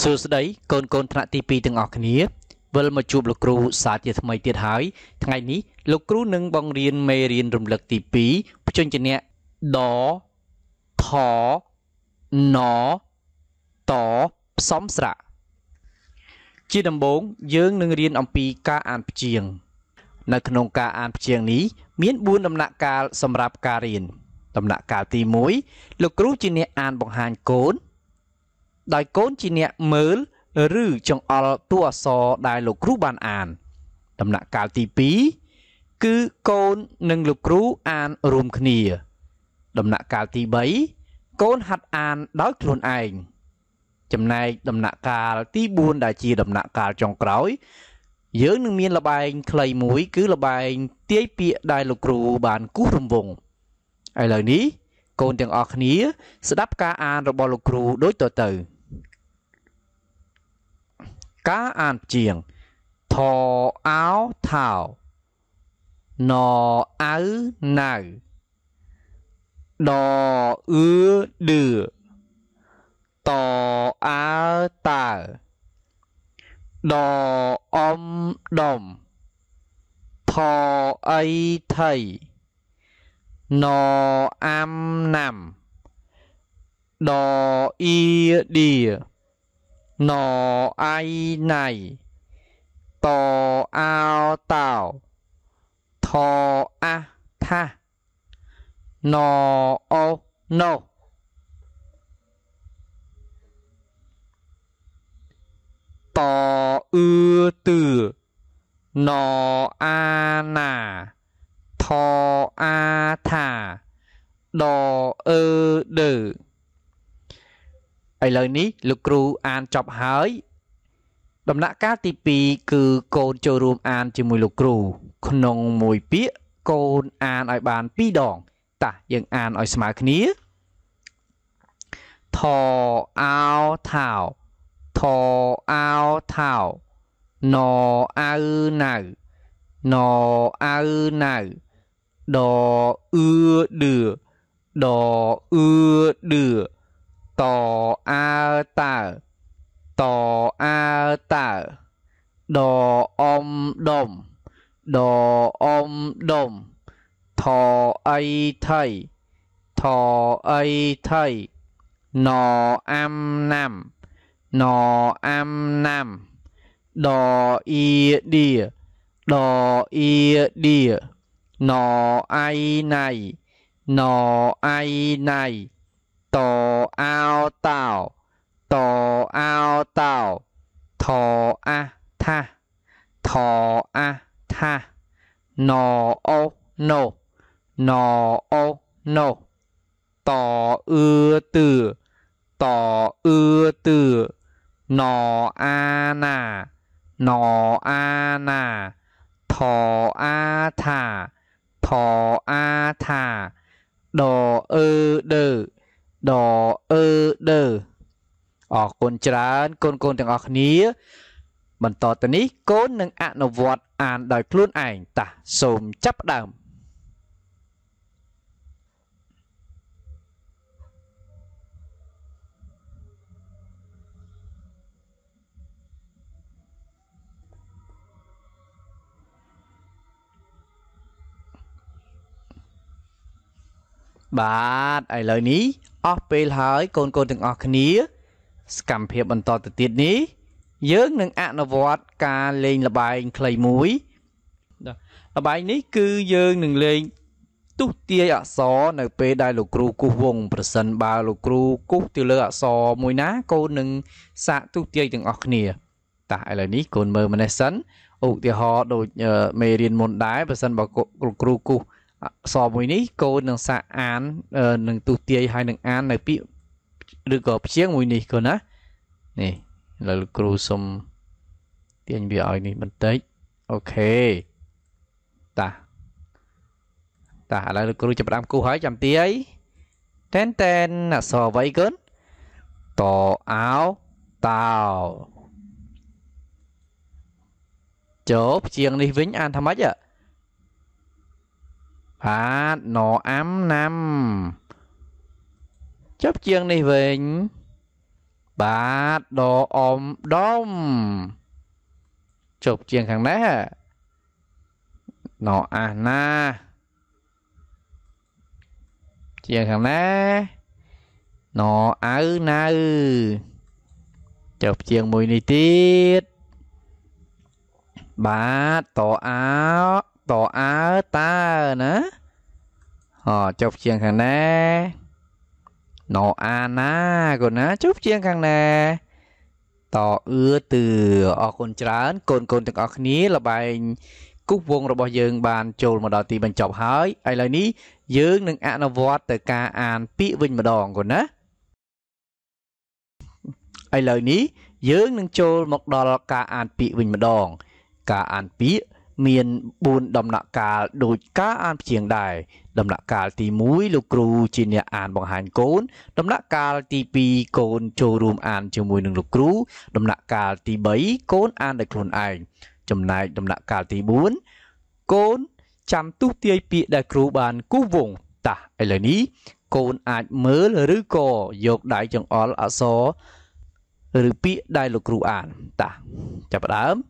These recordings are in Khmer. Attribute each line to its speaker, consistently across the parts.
Speaker 1: សួស្តីកូនកូនថ្នាក់ទី2ទាំងអស់គ្នាវិលមកជួបលោកគ្រូសាជាថ្មីទៀតហើយថ្ងៃនេះលោកគ្រូនឹងបង្រៀនមេរៀនរំលឹកទី2បញ្ជញ្ជនៈដថណតផ្សំស្រៈជាដំបូង យើងនឹងរៀនអំពីការអានព្យាង្គនៅក្នុងការអានព្យាង្គនេះ មាន4ដំណាក់កាលសម្រាប់ការរៀនដំណាក់កាលទី1លោកគ្រូជាអ្នកអានបង្ហាញកូនដោយកូនជាអ្នកមើលឬចង្អុលតួអក្សរដែលលោកគ្រូបានអាន ដំណាក់កាលទី2គឺកូននិងលោកគ្រូអានរួមគ្នា ដំណាក់កាលទី3កូនហាត់អានដោយខ្លួនឯងចំណែកដំណាក់កាលទី4ដែលជាដំណាក់កាលចុងក្រោយ យើងនឹងមានលបែងខ្លីមួយ គឺលបែងទាយពាក្យដែលលោកគ្រូបានគូសរង្វង់ឥឡូវនេះ កូនទាំងអស់គ្នាស្ដាប់ការអានរបស់លោកគ្រូដូចតទៅទៅ cá an chiền thò áo thảo nò áo nào đò ứa đưa tò áo tà đò ôm đồng thò ấy thầy nò am nằm đò y đìa หน่อไอในต่ออาเต่าทออะทะนอโอโนต่ออือตือนออานาทออาถาดอเอเดือឥឡូវនេះលោកគ្រូអានចប់ហើយដំណាក់កាលទី2គឺកូនចូលរួមអានជាមួយលោកគ្រូ ក្នុងមួយពាក្យកូនអានឲ្យបាន2ដងតោះយើងអានឲ្យស្មើគ្នាថអោថោថអោថោណអៅណៅណអៅណៅដអឺឌឺដអឺឌឺ tổ a tà tổ a tà đò om đồm đò om đồm thò ấy thầy thò ấy thầy nò am nam nò am nam đò y đìa đò y đìa nò ai này nò ai này โตเอาเต่าโตเอาเต่าทออะทะทออะทะนอโอโน นอโอโนต่ออือตื่อตออือตื่อนออาณานออาณาทออาทาทออาทาดอเอเดอដអឺដឺអរគុណច្រើនកូនកូនទាំងអស់គ្នា បន្តទៅនេះកូននឹងអនុវត្តអានដោយខ្លួនឯងតាសូមចាប់ផ្ដើមបាទឥឡូវនេះអស់ពេលហើយកូនកូនទាំងអស់គ្នា សកម្មភាពបន្តទៅទៀតនេះយើងនឹងអនុវត្តការលេងល្បែងខ្លីមួយល្បែងនេះគឺយើងនឹងលេងទុះទាយអក្សរនៅ ពេលដែលលោកគ្រូគូសវងប្រសិនបើលោកគ្រូគូសទៅលើអក្សរមួយណា កូននឹងសាកទុះទាយទាំងអស់គ្នាតោះឥឡូវនេះកូនមើលម្នេះសិនឧទាហរណ៍ដូចមេរៀនមុនដែរប្រសិនបើលោកគ្រូគូសសមួយនេះកូននឹងសាកអាន នឹងទុះទាយហើយនឹងអាន នៅពាក្យឬក៏ព្យាង្គមួយនេះកូនណានេះឥឡូវលោកគ្រូសុំទាញវាឲ្យនេះបន្តិចអូខេតាតាឥឡូវលោកគ្រូចាប់ផ្ដើមគូសហើយចាំទាយតែនតែនអសរអ្វីកូនតអោតោចូលព្យាង្គនេះវិញអានថាម៉េចអ្ហ៎ Phát à, nó ám năm Chấp chiêng này vịnh Bát đồ ôm đông Chụp chiêng thằng đấy Nó à na Chiêng thằng đấy Nó áo na ư Chụp chiêng mùi này tiết Bát tổ áo តអើតើណាអចុះព្យាង្គខាងណាណអាណាកូនណាចុះព្យាង្គខាងណា តអឺទឺអរគុណច្រើនកូនកូនទាំងអស់គ្នាលបែងគូវងរបស់យើងបាន ចូលមកដល់ទីបញ្ចប់ហើយឥឡូវនេះយើងនឹងអនុវត្តទៅការអានពាក្យវិញម្ដងកូនណាឥឡូវនេះ យើងនឹងចូលមកដល់ការអានពាក្យវិញម្ដង ការអានពាក្យមាន4ដំណាក់កាលដូចការអានព្យាង្គដែរដំណាក់កាលទី1លោកគ្រូជាអ្នកអានបង្ហាញកូន ដំណាក់កាល ទី2កូនចូលរួម អានជាមួយនឹងលោកគ្រូដំណាក់កាលទី3កូនអានដោយខ្លួនឯងចំណែកដំណាក់កាលទី4កូនចាំទុះទាយពាក្យដែលគ្រូបានគូសវង តាស់ឥឡូវនេះកូនអាចមើលឬក៏យកដៃចង្អុលអក្សរឬពាក្យដែលលោកគ្រូអានតាចាប់ផ្ដើម1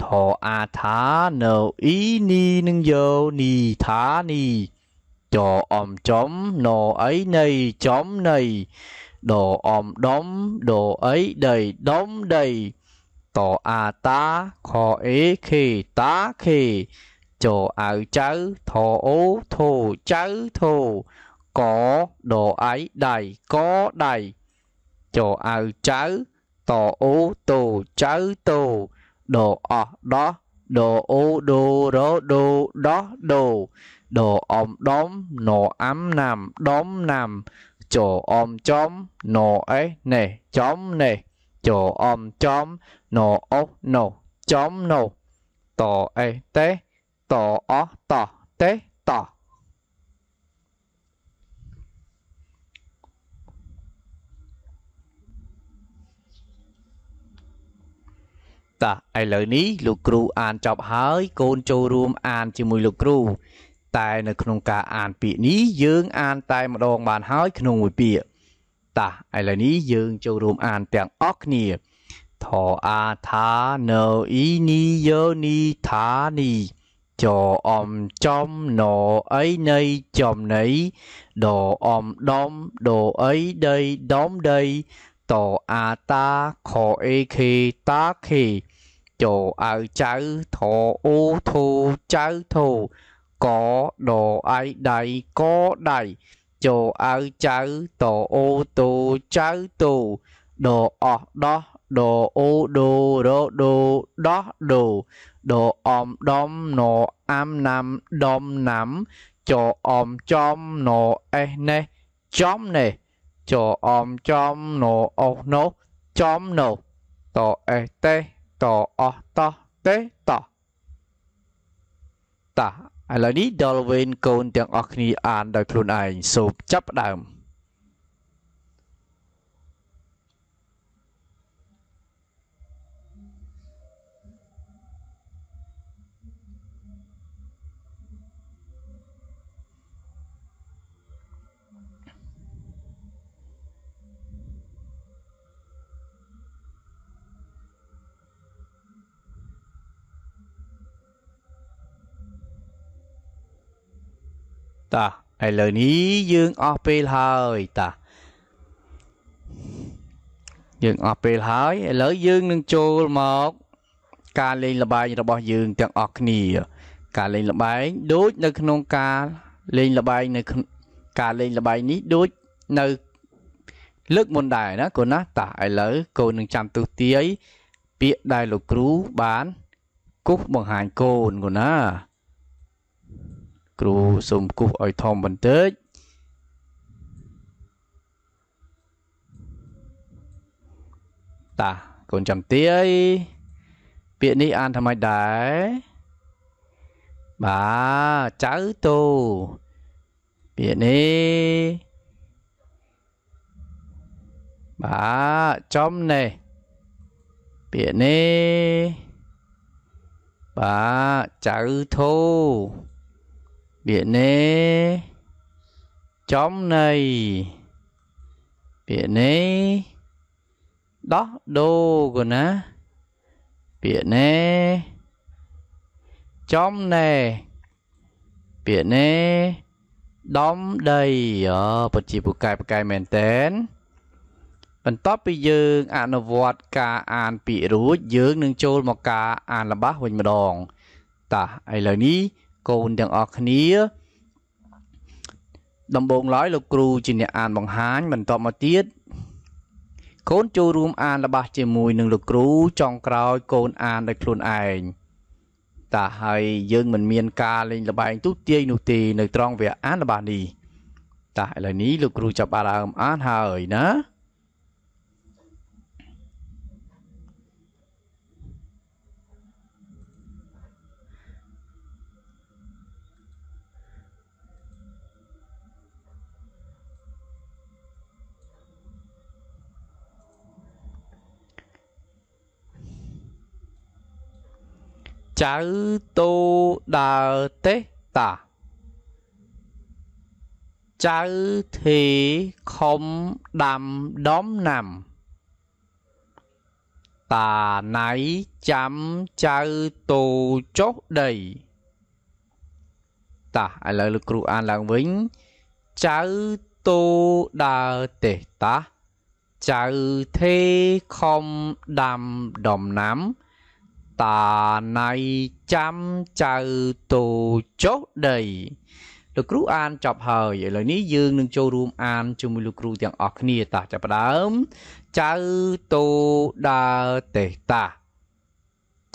Speaker 1: thọ a thá nờ ý ni nâng dơ ni thá ni cho om chóm nò ấy này chóm này đồ om đóm đồ ấy đầy đóm đầy tọ a tá kho ế khê tá khê cho áo cháu thọ ố thô cháu thô có đồ ấy đầy có đầy cho áo cháu tọ ố tổ cháu tổ đồ ọ đó đồ u đồ rô đồ đó đồ đồ ôm đóm nổ ấm nằm đóm nằm chỗ ôm chóm nổ ấy nè chóm nè chỗ ôm chóm nổ ốc nổ chóm nổ tổ ấy tế tổ ó tỏ tế tỏ តោះឥឡូវនេះលោកគ្រូអានចប់ហើយកូនចូលរួមអានជាមួយលោកគ្រូ តែនៅក្នុងការអានពាក្យនេះយើងអានតែម្ដងបានហើយក្នុងមួយពាក្យតោះឥឡូវនេះយើងចូលរួមអានទាំងអស់គ្នាថអាថាណូអ៊ីនីយោនីថានីចអំចំណអីនៃចំណៃដអំដំដអីដីដំដីតអាតាខអេខេតាខេ chỗ ở cháu thọ ô thu cháu thù có đồ ai đầy có đầy chỗ ở cháu tổ ô tu cháu tù đồ ở đó đồ ô đồ đồ đồ đó đồ đồ ôm đom nổ am nằm đom nắm chỗ ôm chom nổ e nè chom nè chỗ ôm chom nổ ô nô chom nổ tổ e tê តអស់តោះទេតោះតាឥឡូវនេះដល់វេនកូនទាំងអស់គ្នាអានដោយខ្លួនឯងសូមចាប់ដើម។តាឥឡូវនេះយើងអស់ពេលហើយតាយើងអស់ពេលហើយឥឡូវយើងនឹងចូលមក ការលេងល្បែងរបស់យើងទាំងអស់គ្នា ការលេងល្បែងដូចនៅ ក្នុង ការលេងល្បែងនៅការលេងល្បែងនេះដូចនៅលើកមុនដែរណាកូនណាតាឥឡូវកូននឹងចាំទុះទាយពាក្យដែលលោកគ្រូបានគោះបង្ហាញកូនកូនណាគ្រូសូមគូសឲ្យធំបន្តិចតាកូនចាំទាយពាក្យនេះអានថ្មីដែរបាទចៅតូពាក្យនេះបាទចំនេះពាក្យនេះបាទចៅធូពាក្យនេចំន័យពាក្យនេដោះដូរកណាពាក្យនេចំណែពាក្យនេដំដីអពជាពូកែពូកែមែនតែនបន្ទាប់ពីយើងអនុវត្តការអានពាក្យរួច យើងនឹងចូលមកការអានល្បះវិញម្ដងតាឥឡូវនេះកូនទាំងអស់គ្នា ដំបូងឡើយលោកគ្រូជាអ្នកអានបង្ហាញបន្តមកទៀតកូនចូលរួមអានរបាស់ជាមួយនឹងលោកគ្រូចង់ក្រោយកូនអានដោយខ្លួនឯងតាហើយយើងមិនមានការលេងលបែងទូទាយនោះទេនៅត្រង់វគ្គអានរបាស់នេះតាឥឡូវនេះលោកគ្រូចាប់អារម្មណ៍អានហើយណា cháu tô đà tế tả cháu thì không đầm đóm nằm tà nãy chấm cháu tô chốt đầy tà ai lời lực cụ an lạng vĩnh cháu tô đà tế tả cháu thì không đầm đóm nằm. តាណៃចាំចៅតូចុះដីលោកគ្រូអានចប់ហើយឥឡូវនេះយើងនឹងចូលរួមអានជាមួយលោកគ្រូទាំងអស់គ្នាតាចាប់ផ្ដើម ចៅតូដើរទេតា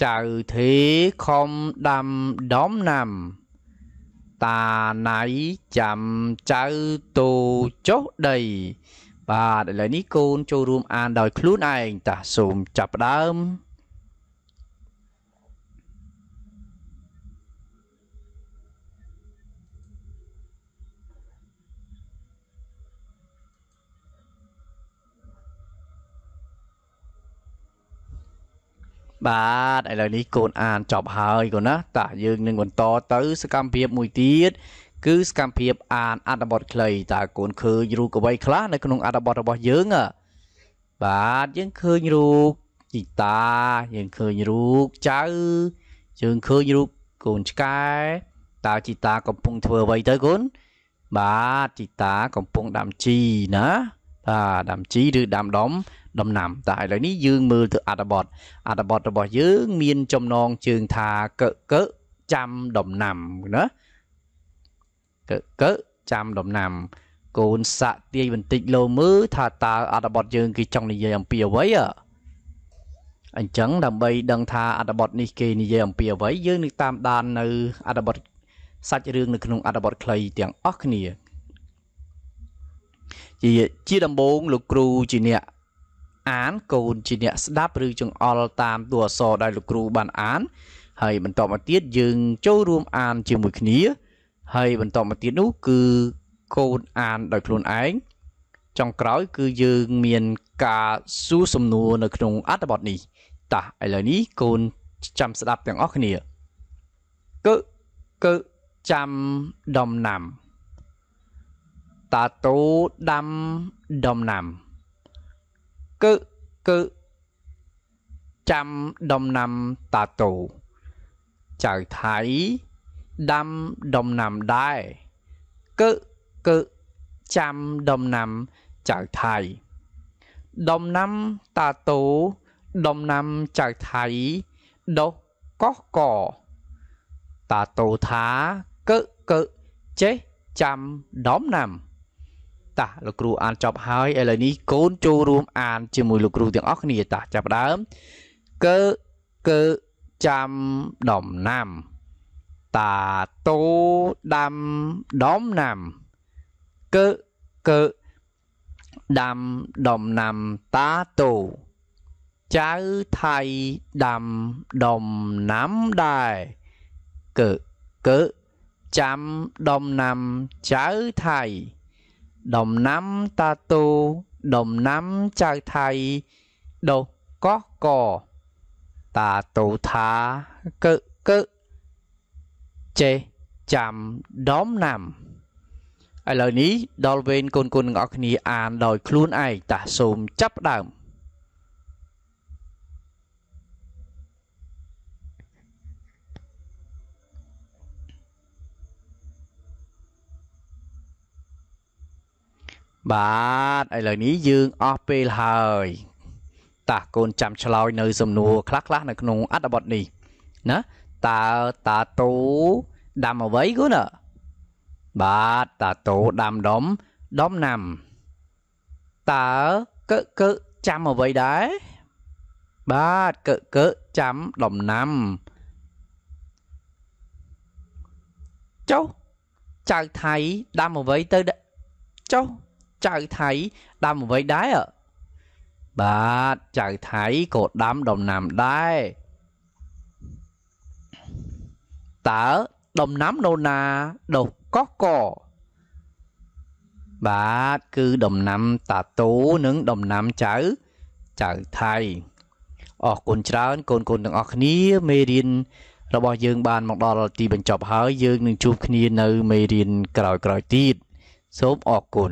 Speaker 1: ចៅធីខំដាំដំណាំ តាណៃចាំចៅតូចុះដី បាទឥឡូវនេះកូនចូលរួមអានដោយខ្លួនឯងតាសូមចាប់ផ្ដើមបាទឥឡូវនេះកូនអានចប់ហើយកូនណា តាយើងនឹងបន្តទៅសកម្មភាពមួយទៀតគឺសកម្មភាពអានអត្ថបទខ្លីតើកូនឃើញរូបអ្វីខ្លះនៅក្នុងអត្ថបទរបស់យើងបាទយើងឃើញរូបជីតាយើងឃើញរូបចៅយើងឃើញរូបកូនឆ្កែតើជីតាកំពុងធ្វើអ្វីទៅកូនបាទជីតាកំពុងដាំជីណាបាទដាំជីឬដាំដុំដំណាំតែឥឡូវនេះយើងមើលទៅអត្ថបទអត្ថបទរបស់យើង មានចំណងជើងថាកកចាំដំណាំណាកកចាំដំណាំកូនសាក់ទាយបន្តិចលោមើលថាតើអត្ថបទយើងគេចង់និយាយអំពីអ្វីអ្ហ៎អញ្ចឹងដើម្បីដឹងថាអត្ថបទនេះគេនិយាយអំពីអ្វីយើងនឹងតាមដាននៅអត្ថបទសាច់រឿងនៅក្នុងអត្ថបទខ្លីទាំងអស់គ្នា ជាជាដំបូងលោកគ្រូជាអ្នកអានកូនជាអ្នកស្ដាប់ឬចង្អុលតាមតួអក្សរដែលលោកគ្រូបានអានហើយបន្តមកទៀតយើងចូលរួមអានជាមួយគ្នា ហើយបន្តមកទៀតនោះគឺកូនអានដោយខ្លួនឯងចុងក្រោយគឺយើងមានការសួរសំណួរនៅក្នុងអត្ថបទនេះតោះឥឡូវនេះកូនចាំស្ដាប់ទាំងអស់គ្នាកើកើចាំដំណាំ តាតូដាំដំណាំ cự cự trăm đông năm tà tù trở thấy đâm đông năm đai cự cự trăm đông năm trở thầy đồng năm tà tù đồng năm trở thầy đâu có cỏ tà tù thả cự cự chế trăm đóm nằm តាលោកគ្រូអានចប់ហើយឥឡូវនេះកូនចូលរួមអានជាមួយលោកគ្រូទាំងអស់គ្នាតាចាប់ដើមកើកើចាំដំណាំតាតូដាំដំណាំកើកើដាំដំណាំតាតូចៅថៃដាំដំណាំដែរកើកើចាំដំណាំចៅថៃដំណាំតាតូដំណាំចៅថៃដុសកោះកតាតូថាកឹកកឹកចេះចាំដំណាំឥឡូវនេះដល់វេនកូនកូនទាំងអស់គ្នាអាន ដោយខ្លួនឯងតាសូមចាប់ដើម។បាទឥឡូវនេះយើងអស់ពេលហើយតើកូនចាំឆ្លើយនៅសំណួរខ្លះៗនៅក្នុងអត្ថបទនេះណាតើតាតូដាំអ្វីគូណាបាទតាតូដាំដុំដុំណាំតើកើកើចាំអ្វីដែរបាទកើកើចាំដុំណាំចុះចៅថៃដាំអ្វីទៅចុះចៅថៃដាំអ្វីដែរបាទចៅថៃក៏ដាំដំណាំដែរតើដំណាំនោណាដុះកោះកបាទគឺដំណាំតាតូនិងដំណាំចៅចៅថៃអរគុណច្រើនកូនកូនទាំងអស់គ្នាមេរៀនរបស់យើងបានមកដល់ទីបញ្ចប់ហើយយើងនឹងជួបគ្នានៅមេរៀនក្រោយៗទៀតសូមអរគុណ